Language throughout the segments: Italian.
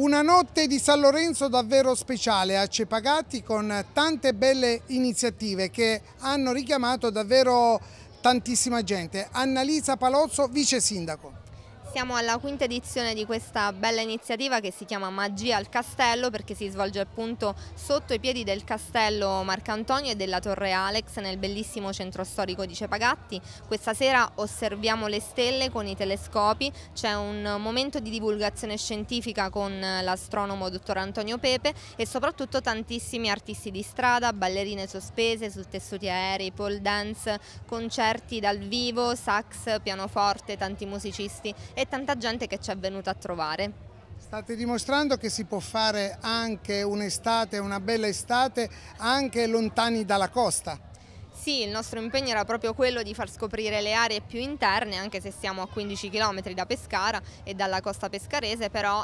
Una notte di San Lorenzo davvero speciale a Cepagatti con tante belle iniziative che hanno richiamato davvero tantissima gente. Annalisa Palozzo, vice sindaco. Siamo alla quinta edizione di questa bella iniziativa che si chiama Magia al Castello perché si svolge appunto sotto i piedi del Castello Marcantonio e della Torre Alex nel bellissimo centro storico di Cepagatti. Questa sera osserviamo le stelle con i telescopi, c'è un momento di divulgazione scientifica con l'astronomo dottor Antonio Pepe e soprattutto tantissimi artisti di strada, ballerine sospese su tessuti aerei, pole dance, concerti dal vivo, sax, pianoforte, tanti musicisti e tanta gente che ci è venuta a trovare. State dimostrando che si può fare anche un'estate, una bella estate, anche lontani dalla costa. Sì, il nostro impegno era proprio quello di far scoprire le aree più interne, anche se siamo a 15 km da Pescara e dalla costa pescarese, però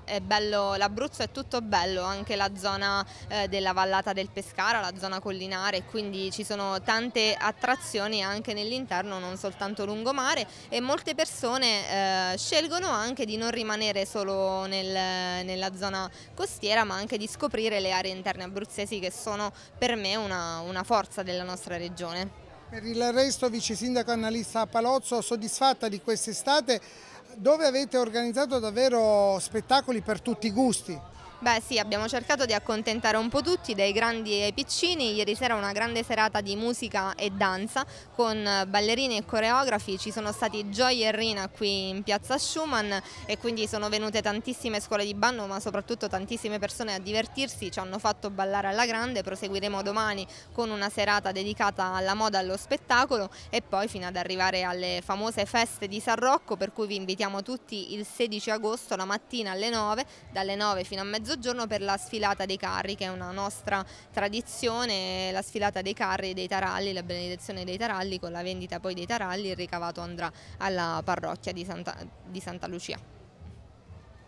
l'Abruzzo è tutto bello, anche la zona eh, della vallata del Pescara, la zona collinare, quindi ci sono tante attrazioni anche nell'interno, non soltanto lungomare e molte persone eh, scelgono anche di non rimanere solo nel, nella zona costiera, ma anche di scoprire le aree interne abruzzesi che sono per me una, una forza della nostra regione. Per il resto, vice sindaco analista Palozzo, soddisfatta di quest'estate dove avete organizzato davvero spettacoli per tutti i gusti. Beh sì, abbiamo cercato di accontentare un po' tutti, dai grandi ai piccini. Ieri sera una grande serata di musica e danza con ballerini e coreografi. Ci sono stati Joy e Rina qui in piazza Schumann e quindi sono venute tantissime scuole di banno ma soprattutto tantissime persone a divertirsi. Ci hanno fatto ballare alla grande, proseguiremo domani con una serata dedicata alla moda, allo spettacolo e poi fino ad arrivare alle famose feste di San Rocco per cui vi invitiamo tutti il 16 agosto la mattina alle 9, dalle 9 fino a mezzogiorno Soggiorno per la sfilata dei carri, che è una nostra tradizione, la sfilata dei carri e dei taralli, la benedizione dei taralli, con la vendita poi dei taralli, il ricavato andrà alla parrocchia di Santa, di Santa Lucia.